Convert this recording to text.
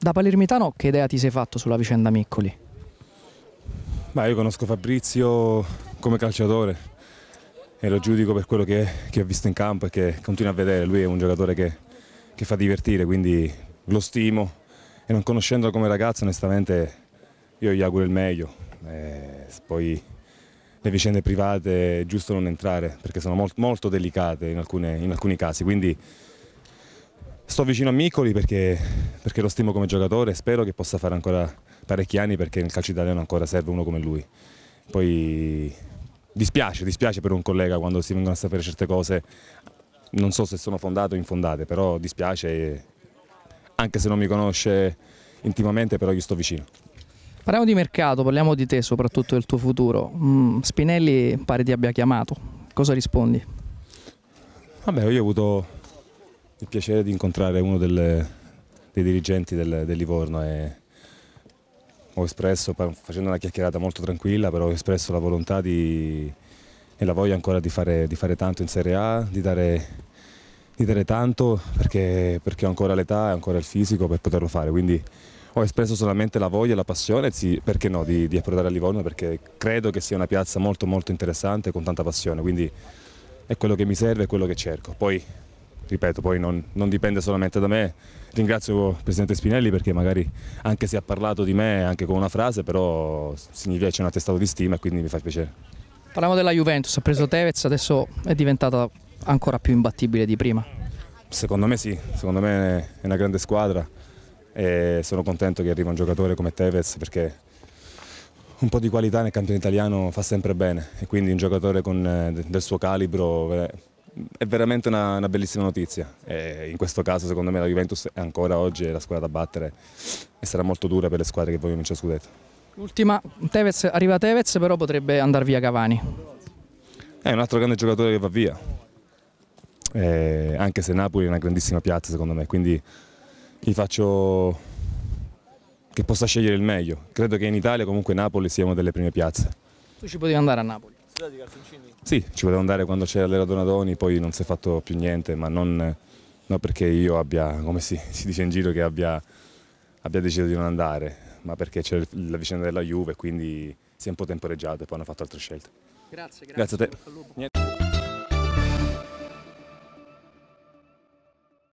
Da palermitano che idea ti sei fatto sulla vicenda Miccoli? Beh, io conosco Fabrizio come calciatore e lo giudico per quello che, che ho visto in campo e che continuo a vedere. Lui è un giocatore che, che fa divertire, quindi lo stimo e non conoscendolo come ragazzo onestamente io gli auguro il meglio. E eh, poi le vicende private è giusto non entrare perché sono molto, molto delicate in, alcune, in alcuni casi, quindi Sto vicino a Miccoli perché, perché lo stimo come giocatore e spero che possa fare ancora parecchi anni perché nel calcio italiano ancora serve uno come lui. Poi dispiace, dispiace per un collega quando si vengono a sapere certe cose, non so se sono fondate o infondate, però dispiace, anche se non mi conosce intimamente, però gli sto vicino. Parliamo di mercato, parliamo di te, soprattutto del tuo futuro. Mm, Spinelli pare ti abbia chiamato, cosa rispondi? Vabbè, io ho avuto il piacere di incontrare uno del, dei dirigenti del, del Livorno e ho espresso, facendo una chiacchierata molto tranquilla, però ho espresso la volontà di, e la voglia ancora di fare, di fare, tanto in Serie A, di dare, di dare tanto perché, perché, ho ancora l'età e ancora il fisico per poterlo fare. Quindi ho espresso solamente la voglia e la passione, sì, perché no, di, di approdare a Livorno perché credo che sia una piazza molto molto interessante con tanta passione. Quindi è quello che mi serve, è quello che cerco. Poi ripeto, poi non, non, dipende solamente da me. Ringrazio il Presidente Spinelli perché magari anche se ha parlato di me anche con una frase, però significa c'è un attestato di stima e quindi mi fa piacere. Parliamo della Juventus, ha preso Tevez, adesso è diventata ancora più imbattibile di prima. Secondo me sì, secondo me è una grande squadra e sono contento che arrivi un giocatore come Tevez perché un po' di qualità nel campione italiano fa sempre bene e quindi un giocatore con, eh, del suo calibro eh, è veramente una, una bellissima notizia. E in questo caso, secondo me, la Juventus è ancora oggi la squadra da battere e sarà molto dura per le squadre che vogliono vincere Scudetto. L'ultima, Tevez, arriva Tevez, però potrebbe andare via Cavani. È un altro grande giocatore che va via. E anche se Napoli è una grandissima piazza, secondo me, quindi gli faccio che possa scegliere il meglio. Credo che in Italia comunque Napoli sia una delle prime piazze. Tu ci potevi andare a Napoli? possibilità di calzoncini? Sì, ci voleva andare quando c'era l'era Donadoni, poi non si è fatto più niente, ma non, non perché io abbia, come si, si dice in giro, che abbia, abbia, deciso di non andare, ma perché c'è la vicenda della Juve, quindi si è un po' temporeggiato e poi hanno fatto altre scelte. Grazie, grazie. grazie a te.